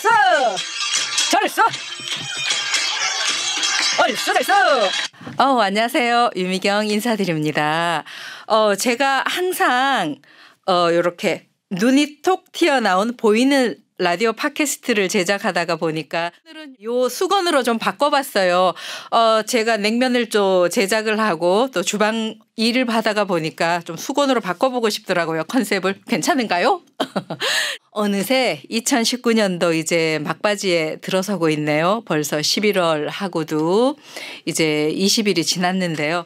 됐어! 잘했어! 얼쑤 됐어! 어, 안녕하세요. 유미경 인사드립니다. 어, 제가 항상, 어, 요렇게 눈이 톡 튀어나온 보이는 라디오 팟캐스트를 제작하다가 보니까 오늘은 요 수건으로 좀 바꿔봤어요. 어, 제가 냉면을 또 제작을 하고 또 주방 일을 받다가 보니까 좀 수건으로 바꿔보고 싶더라고요. 컨셉을 괜찮은가요? 어느새 2019년도 이제 막바지에 들어서고 있네요. 벌써 11월 하고도 이제 20일이 지났는데요.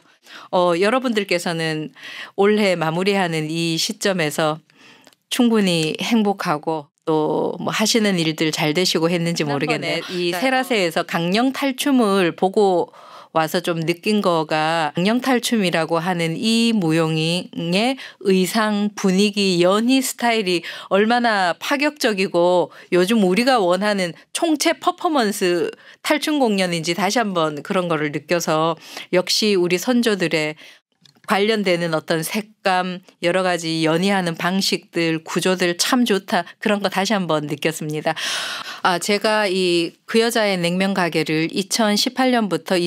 어, 여러분들께서는 올해 마무리하는 이 시점에서 충분히 행복하고 또뭐 하시는 일들 잘 되시고 했는지 모르겠네요. 이 네. 세라세에서 강령 탈춤을 보고 와서 좀 느낀 거가 강령탈춤이라고 하는 이 무용의 의상 분위기 연희 스타일이 얼마나 파격적이고 요즘 우리가 원하는 총체 퍼포먼스 탈춤 공연인지 다시 한번 그런 거를 느껴서 역시 우리 선조들의 관련되는 어떤 색감, 여러 가지 연이하는 방식들, 구조들 참 좋다. 그런 거 다시 한번 느꼈습니다. 아, 제가 이 그 여자의 냉면 가게를 2018년부터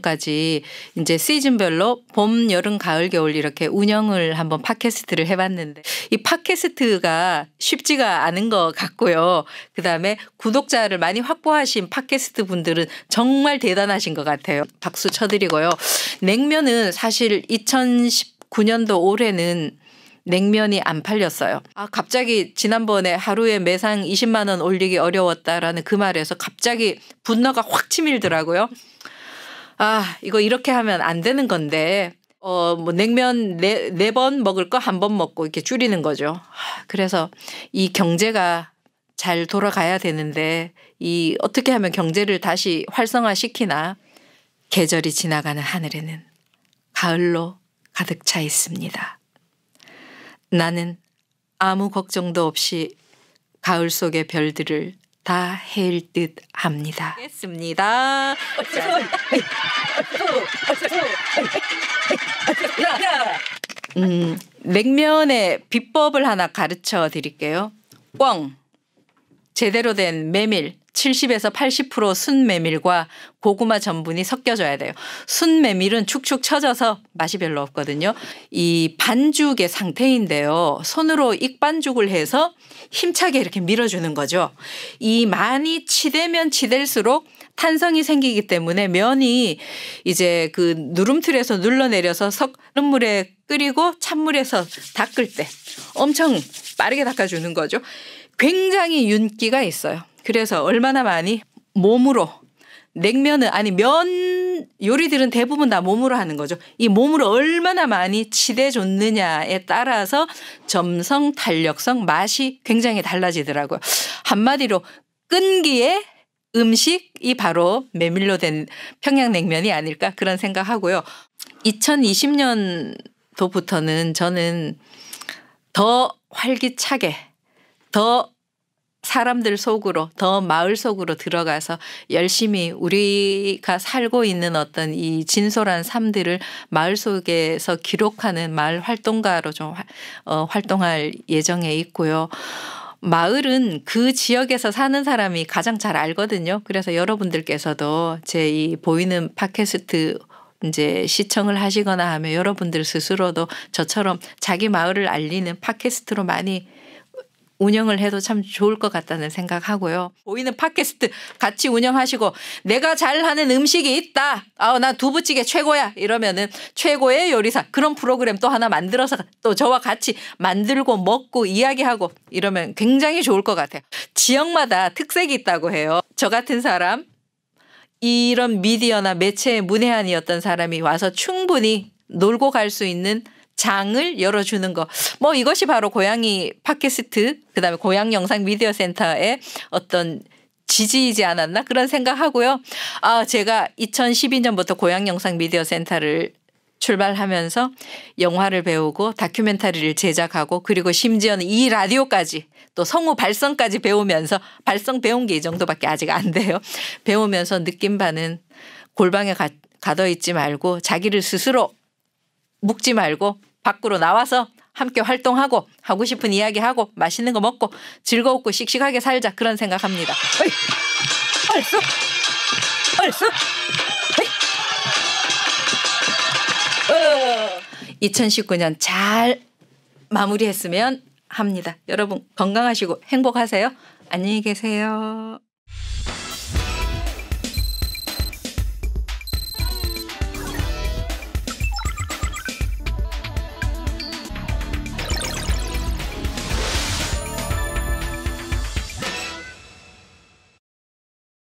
2019년까지 이제 시즌별로 봄, 여름, 가을, 겨울 이렇게 운영을 한번 팟캐스트를 해봤는데 이 팟캐스트가 쉽지가 않은 것 같고요. 그 다음에 구독자를 많이 확보하신 팟캐스트 분들은 정말 대단하신 것 같아요. 박수 쳐드리고요. 냉면은 사실 2019년도 올해는 냉면이 안 팔렸어요. 아, 갑자기 지난번에 하루에 매상 20만 원 올리기 어려웠다라는 그 말에서 갑자기 분노가 확 치밀더라고요. 아, 이거 이렇게 하면 안 되는 건데. 어, 뭐 냉면 네 네 번 먹을 거 한 번 먹고 이렇게 줄이는 거죠. 그래서 이 경제가 잘 돌아가야 되는데 이 어떻게 하면 경제를 다시 활성화시키나 계절이 지나가는 하늘에는 가을로 가득 차 있습니다. 나는 아무 걱정도 없이 가을 속의 별들을 다헤일듯 합니다. 했습니다. 음, 냉면의 비법을 하나 가르쳐 드릴게요. 꽝. 제대로 된 메밀. 70에서 80% 순메밀과 고구마 전분이 섞여져야 돼요. 순메밀은 축축 처져서 맛이 별로 없거든요. 이 반죽의 상태인데요. 손으로 익반죽을 해서 힘차게 이렇게 밀어주는 거죠. 이 많이 치대면 치댈수록 탄성이 생기기 때문에 면이 이제 그 누름틀에서 눌러내려서 섞는 물에 끓이고 찬물에서 닦을 때 엄청 빠르게 닦아주는 거죠. 굉장히 윤기가 있어요. 그래서 얼마나 많이 몸으로 냉면은 아니 면 요리들은 대부분 다 몸으로 하는 거죠. 이 몸으로 얼마나 많이 치대 줬느냐에 따라서 점성, 탄력성, 맛이 굉장히 달라지더라고요. 한마디로 끈기에 음식이 바로 메밀로 된 평양냉면이 아닐까 그런 생각하고요. 2020년도부터는 저는 더 활기차게 더 사람들 속으로 더 마을 속으로 들어가서 열심히 우리가 살고 있는 어떤 이 진솔한 삶들을 마을 속에서 기록하는 마을 활동가로 좀 어, 활동할 예정에 있고요. 마을은 그 지역에서 사는 사람이 가장 잘 알거든요. 그래서 여러분들께서도 제 이 보이는 팟캐스트 이제 시청을 하시거나 하면 여러분들 스스로도 저처럼 자기 마을을 알리는 팟캐스트로 많이 운영을 해도 참 좋을 것 같다는 생각하고요. 보이는 팟캐스트 같이 운영하시고 내가 잘하는 음식이 있다. 아우 나 두부찌개 최고야. 이러면은 최고의 요리사 그런 프로그램 또 하나 만들어서 또 저와 같이 만들고 먹고 이야기하고 이러면 굉장히 좋을 것 같아요. 지역마다 특색이 있다고 해요. 저 같은 사람 이런 미디어나 매체의 문외한이었던 사람이 와서 충분히 놀고 갈 수 있는 장을 열어주는 거. 뭐 이것이 바로 고양이 팟캐스트, 그 다음에 고양 영상 미디어 센터의 어떤 지지이지 않았나 그런 생각하고요. 아, 제가 2012년부터 고양 영상 미디어 센터를 출발하면서 영화를 배우고 다큐멘터리를 제작하고 그리고 심지어는 이 라디오까지 또 성우 발성까지 배우면서 발성 배운 게 이 정도밖에 아직 안 돼요. 배우면서 느낀 바는 골방에 가, 가둬 있지 말고 자기를 스스로 묵지 말고 밖으로 나와서 함께 활동하고 하고 싶은 이야기 하고 맛있는 거 먹고 즐겁고 씩씩하게 살자 그런 생각합니다. 얼쑤 얼쑤 2019년 잘 마무리했으면 합니다. 여러분 건강하시고 행복하세요. 안녕히 계세요.